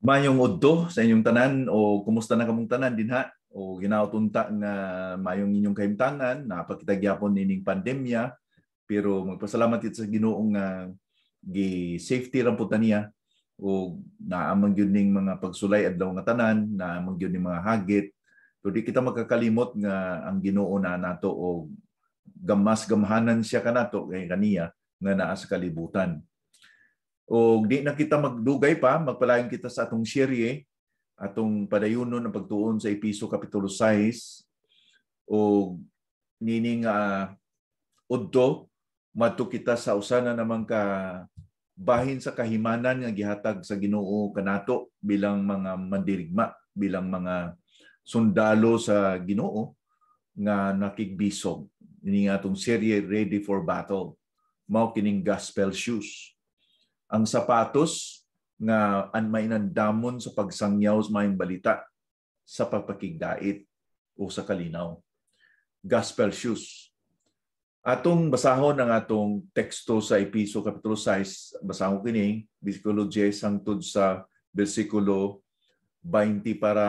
Mayong udto sa inyong tanan o kumusta na kamong tanan din ha o ginautunta nga mayong inyong kahimtangan napakitag yapon nining pandemya pero magpasalamat ito sa Ginoong nga gi safety ra pud niya o naamang gyud ning mga pagsulay adlaw nga tanan naamang gyud ning mga hagit pero di kita makakalimot nga ang Ginoo na nato og gamas gamhanan siya kanato kay kaniya nga naa sa kalibutan o di na kita magdugay pa, magpalayon kita sa atong serye, atong padayunon ng pagtuon sa Episo Kapitulo 6, o nining uh, udto, mato kita sa usana namang ka bahin sa kahimanan nga gihatag sa Ginoo kanato bilang mga mandirigma, bilang mga sundalo sa Ginoo nga nakigbisog Nining atong serye Ready for Battle mao kining gospel shoes ang sapatos nga an mainandamon sa pagsangyaw sa mayong balita sa pagpakigdait o sa kalinaw. Gospel shoes. Atong basahon ang atong teksto sa Episo Kapitulo 6, basahon kini, Bisikulo 10 hangtod sa Bisikulo 20 para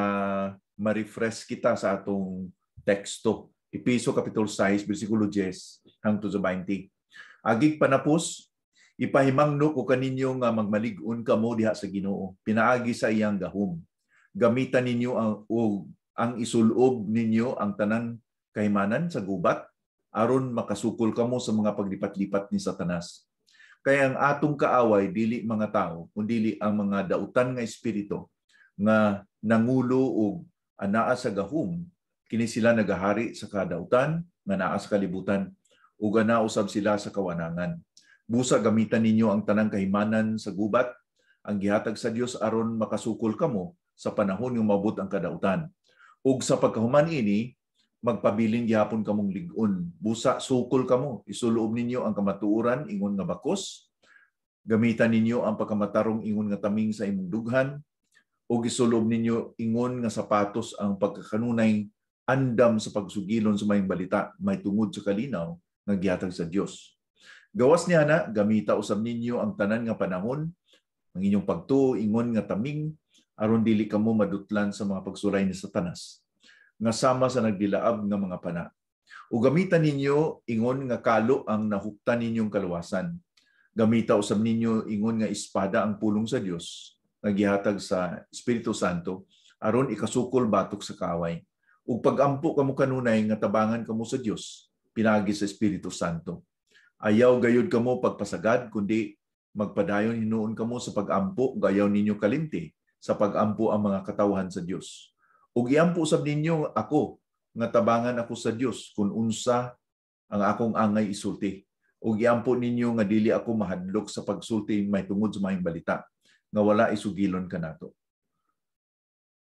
ma-refresh kita sa atong teksto. Episo Kapitulo 6, Bisikulo 10 hangtod sa 20. Agig panapos, Ipahimangno ko kaninyo nga magmalig-on kamo diha sa Ginoo. Pinaagi sa iyang gahom. Gamitan ninyo ang og ang isulob ninyo ang tanan kahimanan sa gubat aron makasukol kamo sa mga paglipat-lipat ni Satanas. kay ang atong kaaway dili mga tao kundi ang mga dautan nga espiritu nga nangulo og anaa sa gahom kini sila nagahari sa kadautan nga naa sa kalibutan uga na usab sila sa kawanangan. Busa gamitan ninyo ang tanang kahimanan sa gubat, ang gihatag sa Dios aron makasukol kamo sa panahon yung mabot ang kadautan. Ug sa pagkahuman ini, magpabilin gihapon kamong ligon. Busa sukol kamo, isuloob ninyo ang kamatuoran ingon nga bakos. Gamitan ninyo ang pagkamatarong ingon nga taming sa imong dughan Ug gisuloob ninyo ingon nga sapatos ang pagkakanunay andam sa pagsugilon sa mayong balita, may tungod sa kalinaw nga gihatag sa Dios Gawas niya na, gamita usab ninyo ang tanan nga panahon, ang inyong pagtuo, ingon nga taming, aron dili kamo madutlan sa mga pagsulay ni Satanas, nga sama sa nagdilaab nga mga pana. O gamita ninyo ingon nga kalo ang nahuktan ninyong kaluwasan. Gamita usab ninyo ingon nga espada ang pulong sa Dios, nga gihatag sa Espiritu Santo aron ikasukol batok sa kaway. Ug pagampo kamo kanunay nga tabangan kamo sa Dios, pinagi sa Espiritu Santo. Ayaw gayud kamo pagpasagad, kundi magpadayon hinuon kamo sa pagampo, gayaw ninyo kalimti sa pagampo ang mga katawhan sa Dios. Ug iampo sab ninyo ako nga tabangan ako sa Dios kun unsa ang akong angay isulti. Ug iampo ninyo nga dili ako mahadlok sa pagsulti may tungod sa maayong balita nga wala isugilon kanato.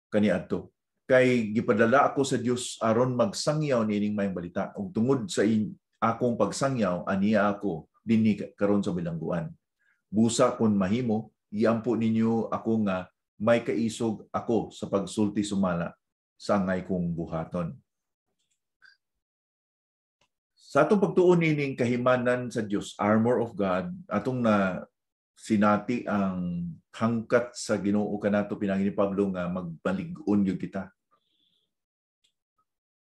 kani Kaniadto kay gipadala ako sa Dios aron magsangyaw nining maayong balita ug tungod sa in, akong pagsangyaw aniya ako dinhi karon sa bilangguan. Busa kon mahimo iampo ninyo ako nga may kaisog ako sa pagsulti sumala sangay kong buhaton. Sa atong pagtuon nining kahimanan sa Dios, armor of God, atong na sinati ang hangkat sa Ginoo kanato pinangin ni Pablo nga magbalig-on gyud kita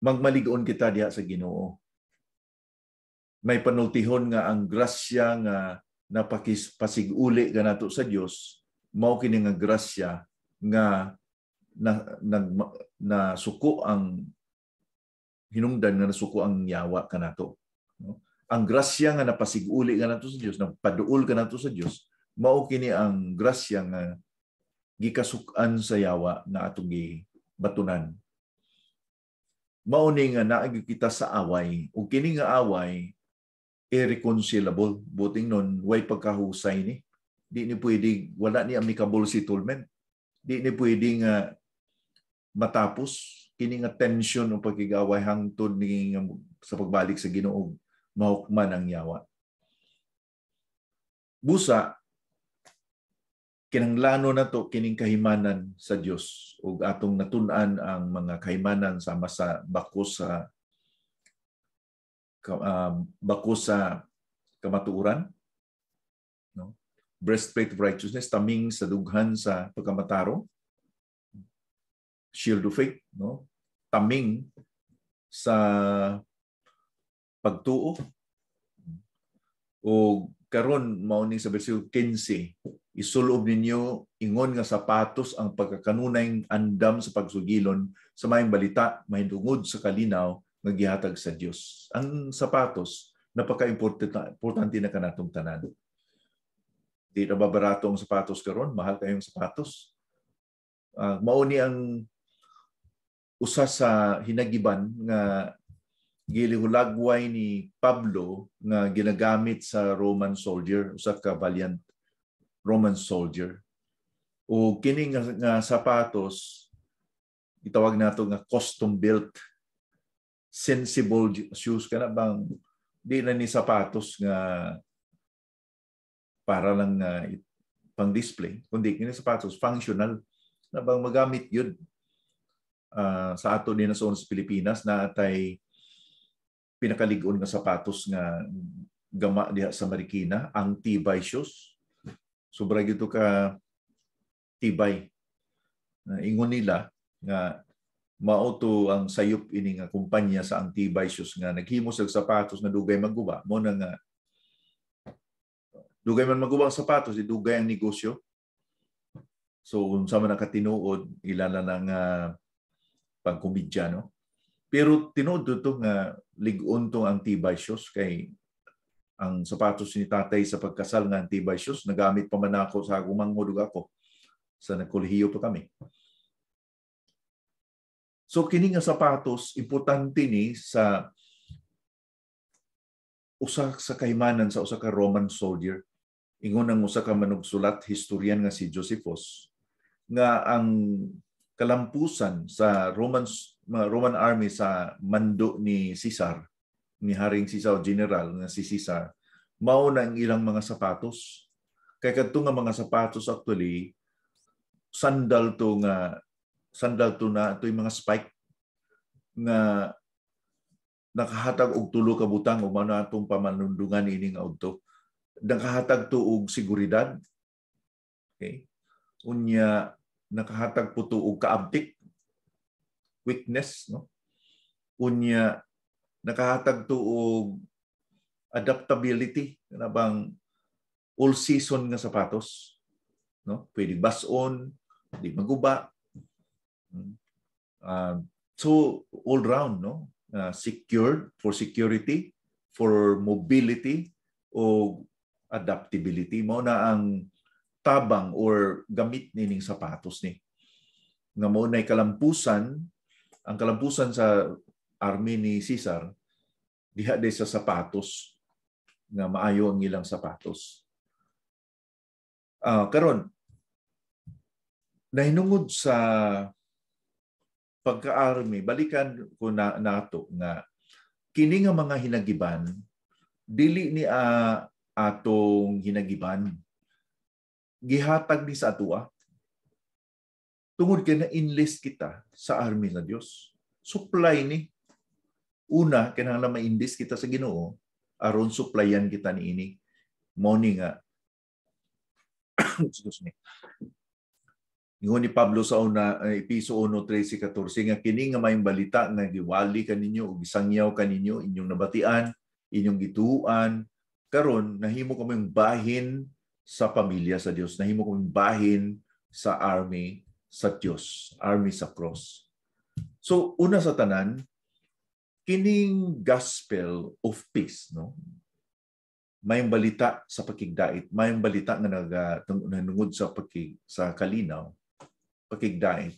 on kita diha sa Ginoo may panultihon nga ang grasya nga napasiguli ka nato sa Dios mao kini nga grasya nga na, na, na suko ang hinungdan nga nasuko ang yawa kanato no? ang grasya nga napasiguli ka sa Dios nagpaduol ka sa Dios mao kini ang grasya nga gikasukan sa yawa na atong gibatunan mao ni nga naa kita sa away ug kini nga away irreconcilable. Buting nun, way pagkahusay ni. Di ni pwedeng, wala ni amicable settlement. Di ni pwedeng uh, matapos kini nga tension o pagigaway hangtod ni sa pagbalik sa Ginoo mahukman ang yawa. Busa kinanglano na to kining kahimanan sa Dios ug atong natun-an ang mga kahimanan sama sa bako sa um, bako sa kamatuuran, no? breastplate of righteousness, taming sa dughan sa pagkamataro, shield of faith, no? taming sa pagtuo, o karon mauning sa bersikulo 15 isulob ninyo ingon nga sapatos ang pagkakanunay andam sa pagsugilon sa maing balita mahindungod sa kalinaw nagyatag sa Dios. Ang sapatos, napaka-importante na kanatong tanan. Di na babarato ang sapatos karon, mahal kayong sapatos. Uh, mauni ang usa sa hinagiban nga gilihulagway ni Pablo nga ginagamit sa Roman soldier, usa ka valiant Roman soldier. O kini nga, nga sapatos itawag nato nga custom built sensible shoes ka na bang di na ni sapatos nga para lang uh, pang display kundi kini sapatos functional na bang magamit yun uh, sa ato ni nasoon sa Pilipinas na atay pinakaligon nga sapatos nga gama diha sa Marikina ang tibay shoes sobra gyud ka tibay uh, ingon nila nga mao ang sayup ini nga kumpanya sa antibiotics nga naghimo sa sapatos na dugay magguba mo na nga dugay man magguba ang sapatos di dugay ang negosyo so unsa man nakatinuod ilala na nga pagkomedya no pero tinuod to nga ligon tong antibiotics kay ang sapatos ni tatay sa pagkasal nga antibiotics nagamit pa man ako sa akong manghudog ako sa nakolehiyo pa kami So kini nga sapatos importante ni sa usa sa kaimanan sa usa ka Roman soldier ingon ang usa ka manugsulat historian nga si Josephus nga ang kalampusan sa Roman Roman army sa mando ni Caesar ni Haring Caesar o general nga si Caesar mao na ang ilang mga sapatos kay kadto nga mga sapatos actually sandal to nga sandal tuna ito yung mga spike na nakahatag og tulo ka butang umano atong pamanundungan ini nga adto nakahatag to og seguridad okay unya nakahatag po to og kaabtik quickness no unya nakahatag to og adaptability na ano bang all season nga sapatos no pwede bason di maguba Uh, so all round, no? Uh, secured for security, for mobility, o adaptability. Mao na ang tabang or gamit nining sapatos ni. Nga mao na kalampusan, ang kalampusan sa army ni Caesar, diha de sa sapatos, nga maayo ang ilang sapatos. Uh, karon nahinungod sa pagka-army, balikan ko na nato nga kini nga mga hinagiban dili ni uh, atong hinagiban gihatag ni sa atoa tungod kay na enlist kita sa army na Dios supply ni una kinahanglan ma-enlist kita sa Ginoo aron supplyan kita ni ini morning nga excuse me Ingon ni Pablo sa una, eh, Episo 1.13-14, nga kini nga may balita nga giwali kaninyo o gisangyaw kaninyo, inyong nabatian, inyong gituan, karon nahimo ko yung bahin sa pamilya sa Dios, nahimo ko yung bahin sa army sa Dios, army sa cross. So una sa tanan, kining gospel of peace, no? May balita sa pakigdait, may balita nga nag nanungod sa pakig sa kalinaw pakigdain,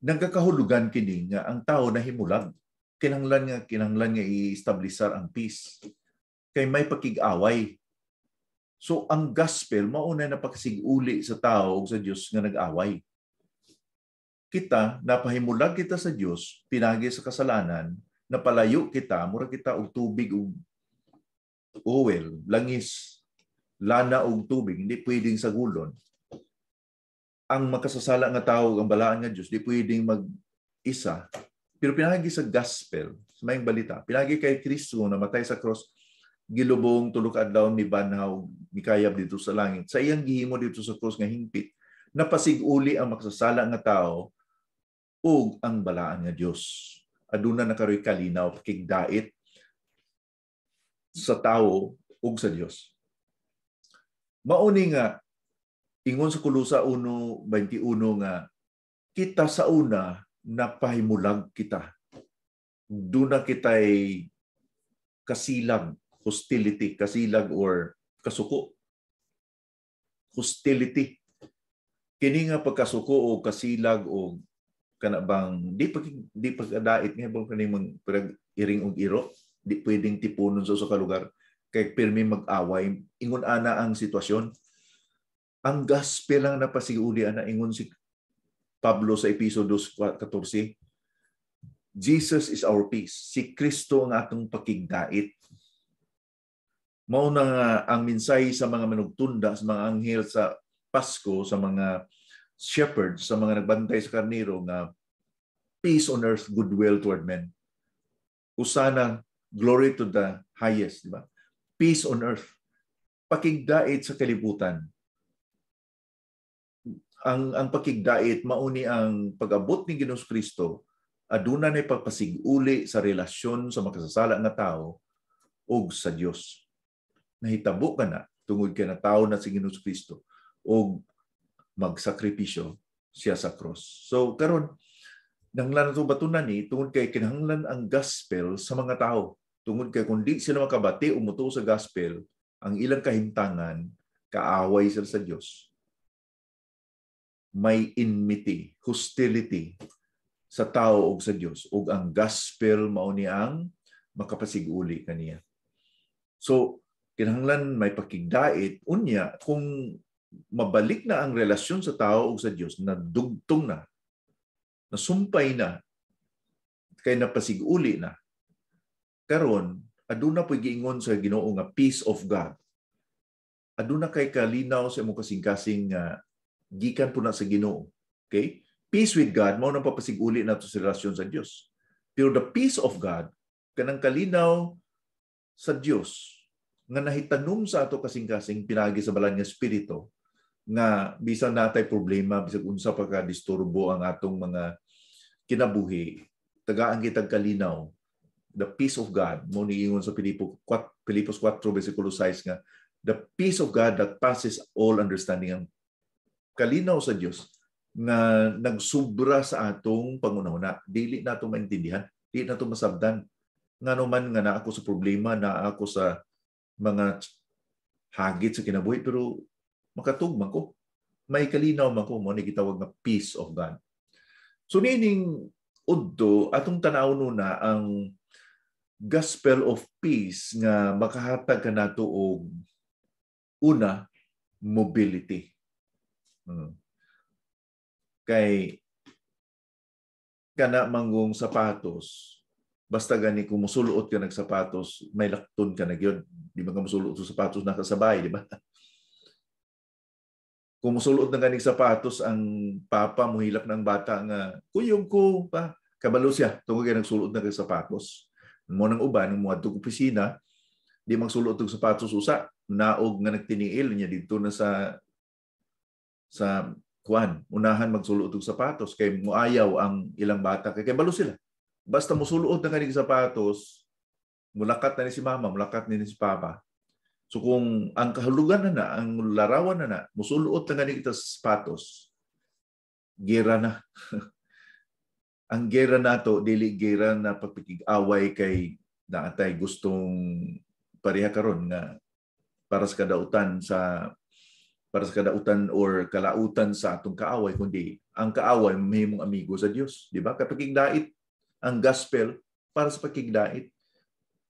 nagkakahulugan kini nga ang tao na himulag kinanglan nga kinahanglan nga i establishar ang peace kay may pakig-away so ang gospel mauna na pagsiguli sa tao o sa Dios nga nag-away kita napahimulag kita sa Dios pinagi sa kasalanan napalayo kita mura kita og tubig og oil langis lana og tubig hindi pwedeng sa gulon ang makasasala nga tawo ang balaan nga Dios di pwedeng mag-isa. Pero pinagi sa gospel, sa mayang balita, pinagi kay Kristo na matay sa cross, gilubong tulok adlaw ni banhaw ni kayab dito sa langit sa iyang gihimo dito sa cross nga hingpit napasiguli ang magsasala nga tawo ug ang balaan nga Dios aduna na karoy kalinaw kigdait sa tawo ug sa Dios mao ni nga ingon sa Kulusa 1:21 nga kita sa una napahimulag kita. Do na kitay kasilag, hostility, kasilag or kasuko. Hostility. Kini nga pagkasuko o kasilag o kanabang di pag di pagkadait nga bang kanimang pag iring og iro di pwedeng tipunon sa usa ka lugar kay pirmi mag-away ingon ana ang sitwasyon ang gospel ang napasiuli na ingon si Pablo sa episodo 14. Jesus is our peace. Si Kristo ang atong pakigdait. Mao na nga ang minsay sa mga manugtunda, sa mga anghel sa Pasko, sa mga shepherds, sa mga nagbantay sa karnero nga peace on earth, goodwill toward men. Usana, glory to the highest. Di ba? Peace on earth. Pakigdait sa kalibutan ang ang pakigdait mauni ang pagabot ni Ginoos Kristo aduna nay pagpasiguli sa relasyon sa makasasala nga tao ug sa Dios. Nahitabo ka na tungod kay na tao na si Ginoos Kristo ug magsakripisyo siya sa cross. So karon nanglan to batunan ni tungod kay kinahanglan ang gospel sa mga tao. Tungod kay kung di sila makabati umuto sa gospel, ang ilang kahintangan kaaway sila sa Dios may enmity, hostility sa tao ug sa Dios ug ang gospel mao ni ang makapasiguli kaniya. So kinahanglan may pakigdait unya kung mabalik na ang relasyon sa tao ug sa Dios na dugtong na na sumpay na kay napasiguli na karon aduna po'y giingon sa Ginoo nga peace of God. Aduna kay kalinaw sa imong kasing-kasing nga ah, gikan po na sa Ginoo. Okay? Peace with God mao nang papasiguli nato sa relasyon sa Dios. Pero the peace of God kanang kalinaw sa Dios nga nahitanom sa ato kasing-kasing pinagi sa balan nga espiritu nga bisan natay problema bisag unsa pa ka disturbo ang atong mga kinabuhi tagaan kitag kalinaw the peace of God mo niingon sa Pilipo 4 Pilipos 4 bersikulo 6 nga the peace of God that passes all understanding ang kalinaw sa Dios na nagsubra sa atong pangunahuna. Dili nato maintindihan. Dili nato masabdan. Nga naman ano nga naa ako sa problema, naa ako sa mga hagit sa kinabuhi, pero makatugma ko. May kalinaw man ko, mo ni gitawag na peace of God. So nining uddo atong tanaw na ang gospel of peace nga makahatag ka nato og una mobility Mm. Kay kana manggong sapatos, basta gani kung musuluot ka ng sapatos, may lakton ka na yun. Di ba ka musuluot sa sapatos nakasabay, di ba? Kung musuluot na ganing sapatos, ang papa mo hilak ng bata nga, kuyog ko pa. Kabalo siya, tungkol kayo nagsulood na kay sapatos. Mo nang uban, mo adto opisina, di magsulot ng sapatos usa naog nga nagtiniil niya dito na sa sa kuan unahan magsulood og sapatos kay moayaw ang ilang bata kay, kay balo sila basta mosulood na kaning sapatos mulakat na ni si mama mulakat ni, ni si papa so kung ang kahulugan na na ang larawan na na mosulood na kaning kita sapatos gera na ang gera nato dili gera na pagpikig-away kay naatay gustong pareha karon nga para sa kadautan sa para sa kadautan or kalautan sa atong kaaway, kundi ang kaaway may mong amigo sa Dios. Di ba? Kapakigdait ang gospel para sa pakigdait.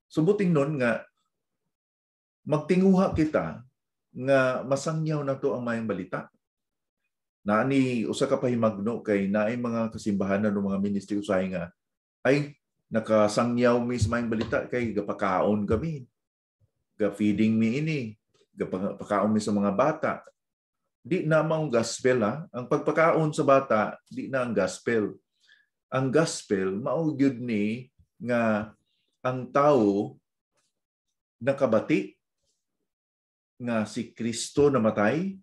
Subuting nun nga, magtinguha kita nga masangyaw na to ang mayang balita. Na ni usa ka pahimagno kay naay mga kasimbahan ng mga ministry usay nga ay nakasangyaw mismo ang balita kay gapakaon kami. Ga feeding mi ini pagkaon sa mga bata. Di na maong gospel ha. Ang pagpakaon sa bata, di na ang gospel. Ang gospel, maugyod ni nga ang tao nakabati nga si Kristo namatay,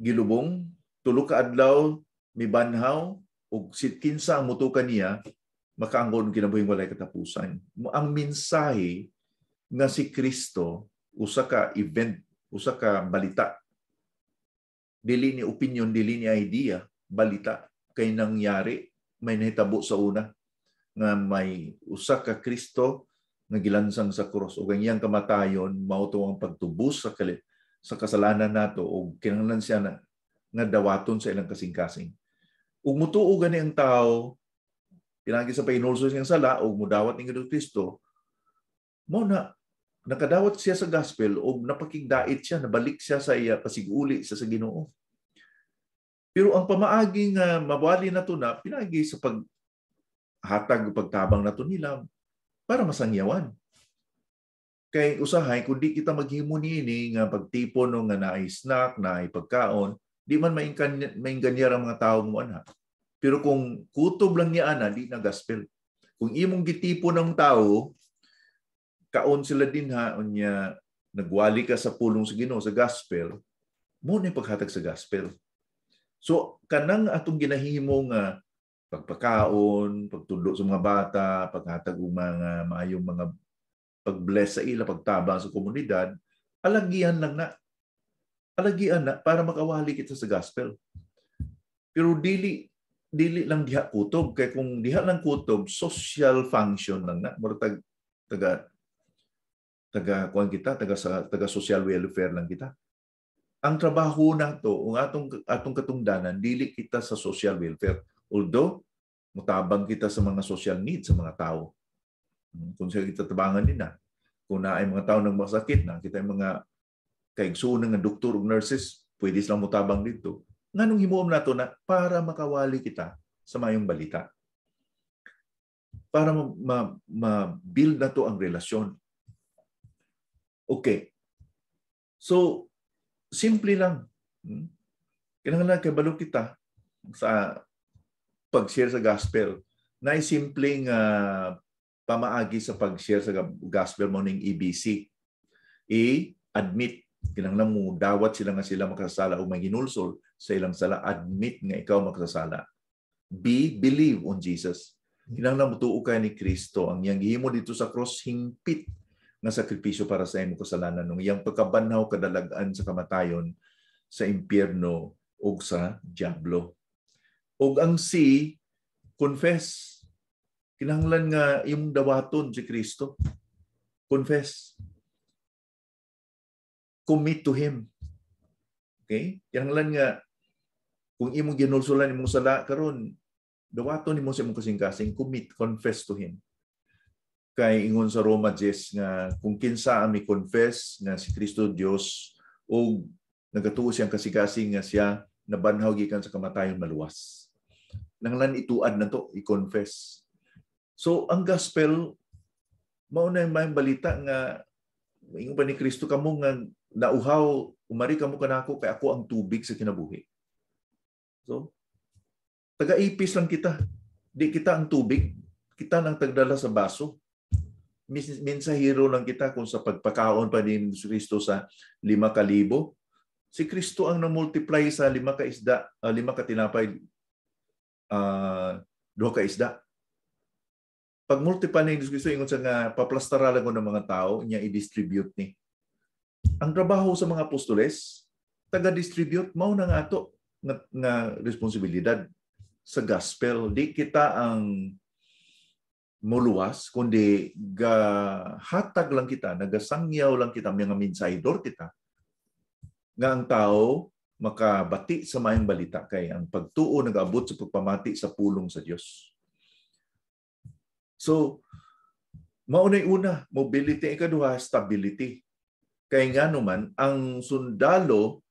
gilubong, tulo ka adlaw, mibanhaw, ug kinsa ang mutukan niya, makaanggon kinabuhing walay katapusan. Ang mensahe nga si Kristo usa ka event, usa ka balita. Dili ni opinion, dili ni idea, balita kay nangyari may nahitabo sa una nga may usa ka Kristo nga gilansang sa krus ug ang kamatayon mao to ang pagtubos sa kali, sa kasalanan nato ug kinahanglan siya na nga dawaton sa ilang kasing-kasing. Ug mutuo gani ang tao pinagi sa painulso siyang sala ug mudawat ni Kristo Kristo mo na nakadawat siya sa gospel o napakigdait siya, nabalik siya sa iya uh, kasiguli sa sa Ginoo. Pero ang pamaaging uh, mawali na to na pinagi sa paghatag pagtabang na to nila para masangyawan. Kay usahay kung di kita maghimo niini nga pagtipon no nga naay snack, naay pagkaon, di man maingkanyar ang mga tao mo ana. Pero kung kutob lang niya ana, di na gospel. Kung imong gitipon ng tao, kaon sila din ha, unya, nagwali ka sa pulong sa Ginoo sa gospel, mo ni paghatag sa gospel. So kanang atong ginahimo nga pagpakaon, pagtudlo sa mga bata, paghatag og mga maayong mga pagbless sa ila, pagtabang sa komunidad, alagian lang na. Alagian na para makawali kita sa gospel. Pero dili dili lang diha kutob kay kung diha lang kutob social function lang na murtag taga taga kuan kita, taga sa taga social welfare lang kita. Ang trabaho na to, ang atong atong katungdanan, dili kita sa social welfare. Although mutabang kita sa mga social needs sa mga tao. Hmm, kung sa kita tabangan din na. Kung na ay mga tao nang masakit na, kita ay mga kaigsunan ng doktor ug nurses, pwede silang mutabang dito. Nganong himuom nato na para makawali kita sa mayong balita. Para ma-build ma, ma, ma na to ang relasyon Okay. So, simple lang. Hmm? Kailangan na kabalo kita sa pag-share sa gospel. Naisimpleng uh, pamaagi sa pag-share sa gospel mo ng EBC. A, admit Kailangan mo dawat sila nga sila makasala o maginulsol sa ilang sala. Admit nga ikaw makasala. B. Believe on Jesus. Kailangan mo tuo ni Kristo. Ang yang gihimo dito sa cross, hingpit na sakripisyo para sa imo kasalanan nung iyang pagkabanhaw kadalagan sa kamatayon sa impyerno ug sa diablo. Ug ang C, confess. Kinahanglan nga imong dawaton si Kristo. Confess. Commit to Him. Okay? Kinahanglan nga kung imong ginulsulan imong sala karon, dawaton nimo sa imong kasing-kasing, commit, confess to Him kay ingon sa Roma 10 nga kung kinsa mi confess nga si Kristo Dios o nagatuo siyang kasigasing nga siya nabanhaw gikan sa kamatayon maluwas. Nanglan ituad na to, i-confess. So ang gospel mao na may balita nga ingon pa ni Kristo kamo nga nauhaw umari kamo kanako kay ako ang tubig sa kinabuhi. So taga-ipis lang kita. Di kita ang tubig, kita nang tagdala sa baso mensahero lang kita kung sa pagpakaon pa ni Kristo sa lima kalibo. Si Kristo ang namultiply sa lima ka isda, uh, lima ka tinapay, uh, duha ka isda. Pag multiply ni Kristo ingon sa nga paplastara lang ng mga tao niya i-distribute ni. Ang trabaho sa mga apostoles taga-distribute mao na nga ato nga, nga responsibilidad sa gospel. Di kita ang moluas kundi gahatag lang kita, nagasangyaw lang kita, mga minsaidor kita, nga ang tao makabati sa mayang balita kay ang pagtuo nagaabot sa pagpamati sa pulong sa Dios. So, maunay una, mobility ikaduha, stability. kay nga naman, ang sundalo,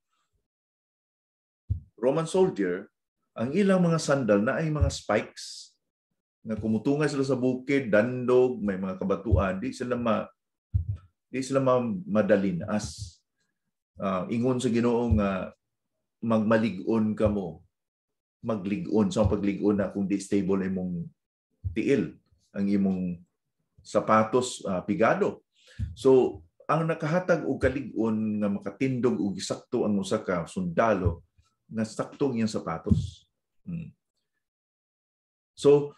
Roman soldier, ang ilang mga sandal na ay mga spikes na kumutunga sila sa bukid, dandog, may mga kabatuan, di sila ma di sila ma, madalin as uh, ingon sa Ginoo nga uh, magmalig ka mo. maglig sa so, paglig-on na kung di stable imong tiil, ang imong sapatos uh, pigado. So ang nakahatag og kaligon nga makatindog og sakto ang usa ka sundalo nga sakto ang sapatos. Hmm. So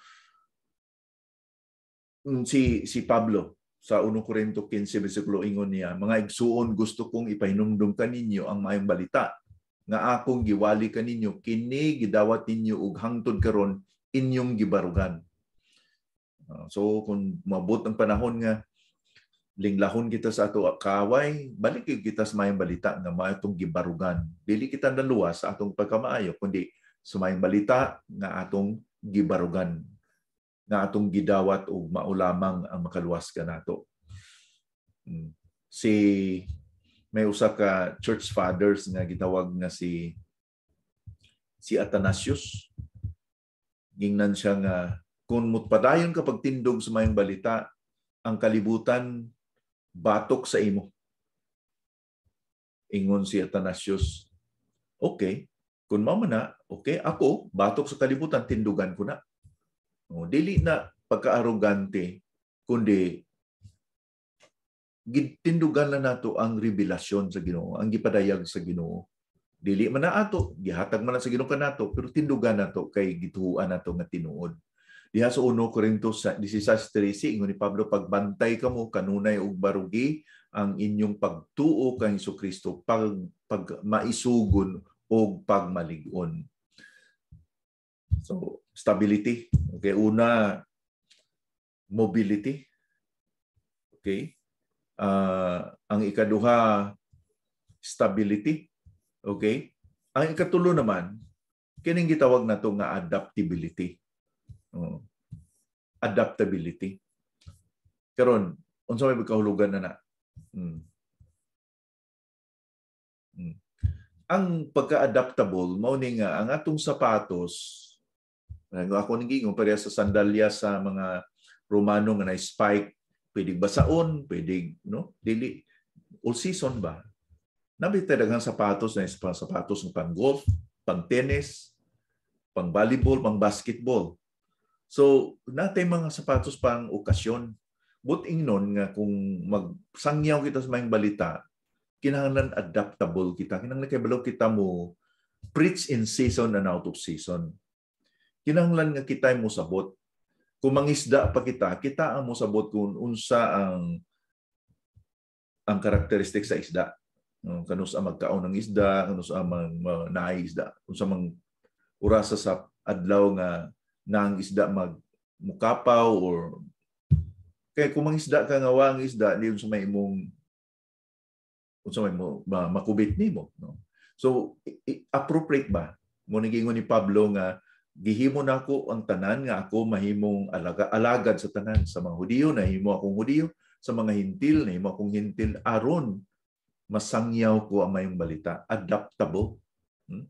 Mm, si si Pablo sa 1 Korinto 15 bersikulo ingon niya, mga igsuon gusto kong ipahinumdum kaninyo ang mayong balita nga akong giwali kaninyo kini gidawat ninyo ug hangtod karon inyong gibarugan. Ah, so kung mabot ang panahon nga linglahon kita sa ato ah, kaway, balik kita sa mayong balita nga mayo gibarugan. Dili kita naluwas sa atong pagkamaayo kundi sa mayong balita nga atong gibarugan nga atong gidawat og maulamang ang makaluwas kanato. Hmm. Si may usa ka church fathers nga gitawag nga si si Athanasius. Gingnan siya nga kung mutpadayon ka pagtindog sa mayong balita, ang kalibutan batok sa imo. Ingon si Athanasius, okay, kung mao na, okay, ako, batok sa kalibutan, tindugan ko na. O, dili na pagkaarogante kundi gitindugan na nato ang revelasyon sa Ginoo, ang gipadayag sa Ginoo. Dili man na ato, gihatag man na sa Ginoo kanato, pero tindugan nato kay gituan nato nga tinuod. Diha sa 1 Corintos 16:13 ingon ni Pablo pagbantay kamo kanunay og barugi ang inyong pagtuo kay Hesus Kristo pag, pag maisugon pagmalig-on So stability. Okay, una mobility. Okay? Uh, ang ikaduha stability. Okay? Ang ikatulo naman kining gitawag nato nga adaptability. Uh, adaptability. Karon unsa may kahulugan na na? Hmm. Hmm. Ang pagka-adaptable mao ni nga ang atong sapatos ako naging pareha sa sandalya sa mga Romano nga na-spike. Pwedeng basaon, pwedeng, no? Dili. All season ba? Nabitay daghang sapatos na pang sapatos ng pang-golf, pang-tennis, pang-volleyball, pang-basketball. So, natay mga sapatos pang okasyon. Buting nun nga kung magsangyaw kita sa mga balita, kinahanglan adaptable kita. Kinahanglan kay balaw kita mo preach in season and out of season kinahanglan nga kita mo sabot. Kung mangisda pa kita, kita ang mo sabot kung unsa ang ang karakteristik sa isda. Kanus ang magkaon ng isda, kanus ang mga naay isda, unsa mang urasa sa adlaw nga nang isda mag mukapaw or kay kung mangisda ka nga wa ang isda diyon sa may imong unsa may mo makubit nimo no so appropriate ba mo ni ni Pablo nga gihimo na ako ang tanan nga ako mahimong alaga alagad sa tanan sa mga Hudiyo nahimo akong Hudiyo sa mga hintil nahimo akong hintil aron masangyaw ko ang mayong balita adaptable hmm?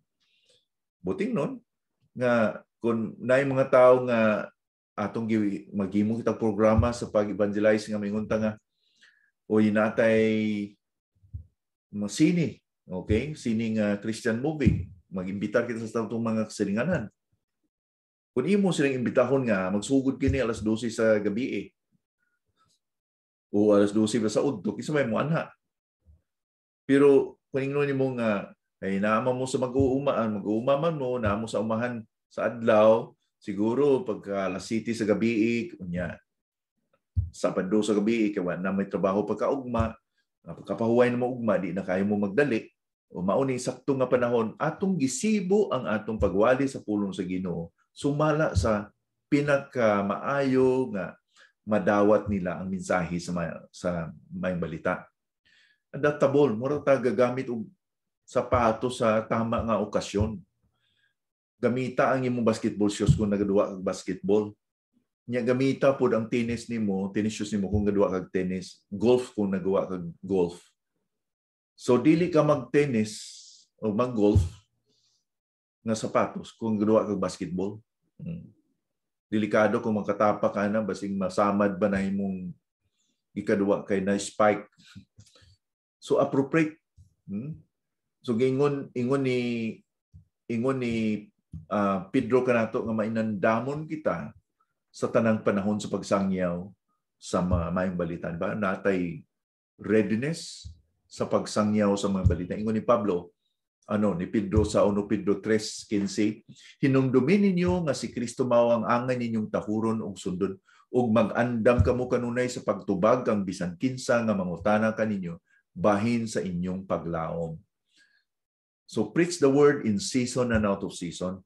buting nun nga kun nay mga tao nga atong maghimo kita programa sa pag-evangelize nga mingunta nga o natay masini okay sini nga Christian movie mag kita sa tawong mga silinganan kung imo silang imbitahon nga, magsugod kini alas 12 sa gabi eh. O alas 12 sa udto, isa may mo anha. Pero kung ingnon nimo nga ay naama mo sa mag-uumaan, mag-uuma mo, naamo sa umahan sa adlaw, siguro pagka alas city sa gabi, eh, kunya. Sa pando sa gabi, eh, kaya na may trabaho pagka-ugma, ah, pagkapahuway na mo ugma, di na kaya mo magdali. O mauni sakto nga panahon, atong gisibo ang atong pagwali sa pulong sa Ginoo sumala sa pinakamaayo nga madawat nila ang mensahe sa may, sa may balita. Adaptable, mura ta gagamit og sapato sa tama nga okasyon. Gamita ang imong basketball shoes kung nagaduwa kag basketball. Nya gamita pud ang tennis nimo, tennis shoes nimo kung nagaduwa kag tennis, golf kung nagawa kag golf. So dili ka mag-tennis o mag-golf nga sapatos kung ginawa kag basketball. Hmm. Delikado kung makatapa ka na basing masamad ba na imong ikaduwa kay na spike. so appropriate. Hmm? So ingon ingon ni ingon ni uh, Pedro kanato nga mainandamon kita sa tanang panahon sa pagsangyaw sa mga mayong balita. Ba? Natay readiness sa pagsangyaw sa mga balita. Ingon ni Pablo, ano ni Pedro sa 1 Pedro 3:15 hinumdumin ninyo nga si Kristo mao ang angay ninyong tahuron ug sundon ug mag-andam kamo kanunay sa pagtubag kang bisan kinsa nga mangutana kaninyo bahin sa inyong paglaom so preach the word in season and out of season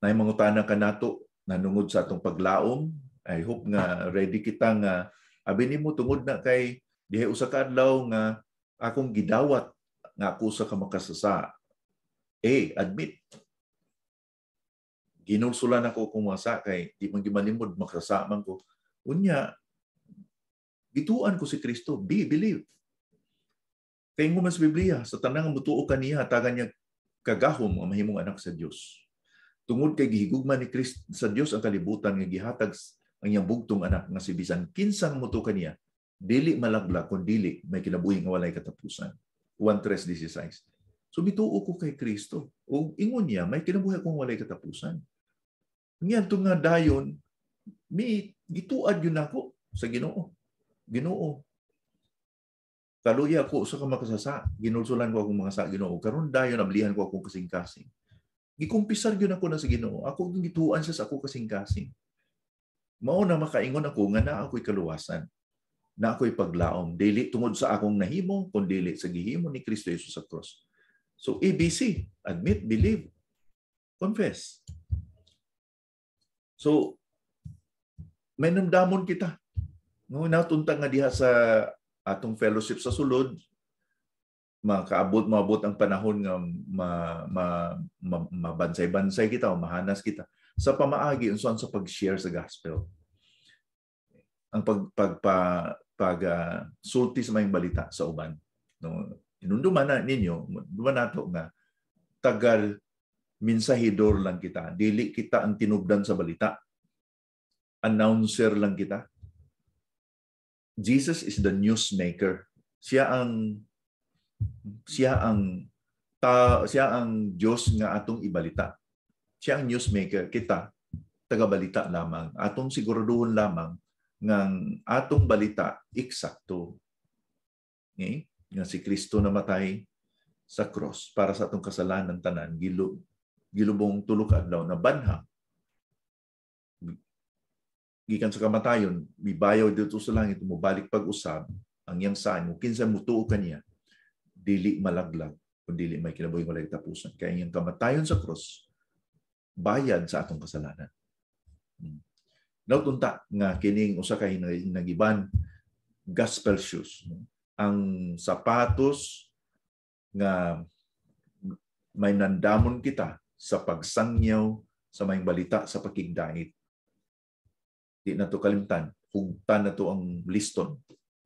nay mangutana ka nato nanungod sa atong paglaom i hope nga ready kita nga abi nimo tungod na kay diha usa ka adlaw nga akong gidawat nga akusa ka makasasa. A. Admit. Ginulsulan ako kung masa kay di man gimalimod makasasa ko. Unya, gituan ko si Kristo. B. Believe. Kay mo mas Biblia, sa tanang mutuo kaniya, tagan niya kagahom ang mahimong anak sa Dios. Tungod kay gihigugma ni Kristo sa Dios ang kalibutan nga gihatag ang iyang bugtong anak nga si bisan kinsang mutuo niya, dili malaglag kun dili may kinabuhi nga walay katapusan. 1.3.16. So bituo ko kay Kristo. O ingon niya, may kinabuhi kong walay katapusan. Ngayon itong nga dayon, may gituad yun ako sa ginoo. Ginoo. Kaluya ko sa kamakasasa, ginulsulan ko akong mga sa ginoo. Karon dayon, ablihan ko akong kasing-kasing. Gikumpisar yun ako na sa ginoo. Ako gituan siya sa ako kasing-kasing. Mao na makaingon ako nga na ako'y kaluwasan na ako'y paglaom, dili tungod sa akong nahimo, kundi sa gihimo ni Kristo Jesus sa cross. So ABC, admit, believe, confess. So, may namdamon kita. No, natunta nga diha sa atong fellowship sa sulod, makaabot maabot ang panahon nga ma, ma, ma, mabansay-bansay kita o mahanas kita sa pamaagi unsan sa pag-share sa gospel ang pag, pagpa pag uh, sulti sa mayong balita sa uban. No, inunduman na ninyo, duman nato nga tagal minsahidor lang kita, dili kita ang tinubdan sa balita. Announcer lang kita. Jesus is the newsmaker. Siya ang siya ang ta, siya ang Dios nga atong ibalita. Siya ang newsmaker kita, tagabalita lamang. Atong siguraduhon lamang ng atong balita eksakto. Okay? Nga si Kristo namatay sa cross para sa atong kasalanan tanan gilu gilubong tulok adlaw na banha gikan sa kamatayon mibayaw dito sa langit mo balik pag-usab ang yang saan mo kinsa mutuo kaniya dili malaglag kun dili may kinabuhi walay tapusan kaya ang kamatayon sa cross bayad sa atong kasalanan hmm. Nautunta nga kining usa ka nagiban gospel shoes. Ang sapatos nga may nandamon kita sa pagsangyaw sa may balita sa pakigdait. Di na to kalimtan. Hugtan na to ang liston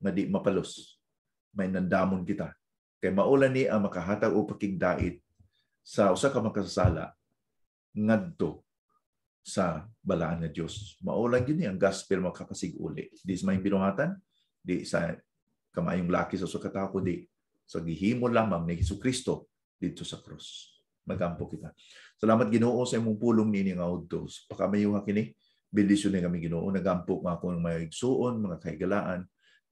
nga di mapalos. May nandamon kita. Kay maulan ni ang makahatag o pakigdait sa usa ka makasala ngadto sa balaan na Diyos. Maulang yun eh, ang gospel makakasig uli. Di sa binuhatan, di sa kamayong laki sa sukata ko, di sa gihimo lamang ni Hesus Kristo dito sa cross. Magampo kita. Salamat Ginoo sa imong pulong nini nga udto. Pakamayo nga kini bendisyon ni kami Ginoo nagampo nga ako ng mga igsuon, mga kaigalaan,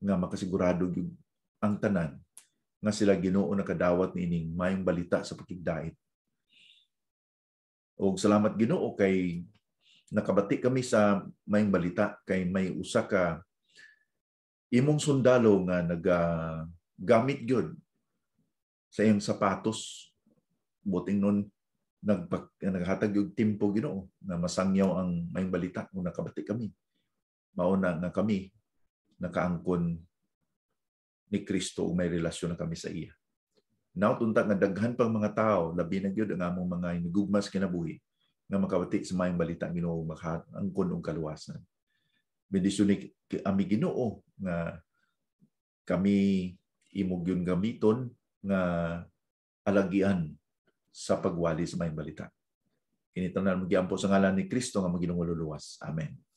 nga makasigurado yung ang tanan nga sila Ginoo nakadawat nining mayong balita sa pakigdait. Og salamat Ginoo kay nakabati kami sa mayang balita kay may usa ka imong sundalo nga nagagamit gyud sa iyang sapatos buting nun nagpag, naghatag yung timpo Ginoo na masangyaw ang mayang balita kung nakabati kami mauna nga kami nakaangkon ni Kristo ug may relasyon na kami sa iya. Now, tunta nga daghan pang mga tao, labi na gyud ang among mga inigugmas kinabuhi, nga makabati sa mayang balita ang Ginoo makahat ang kunong kaluwasan. Bendisyon ni ami Ginoo nga kami imog yun gamiton nga alagian sa pagwali sa mayang balita. Initanan mo giampo sa ngalan ni Kristo nga maginong Amen.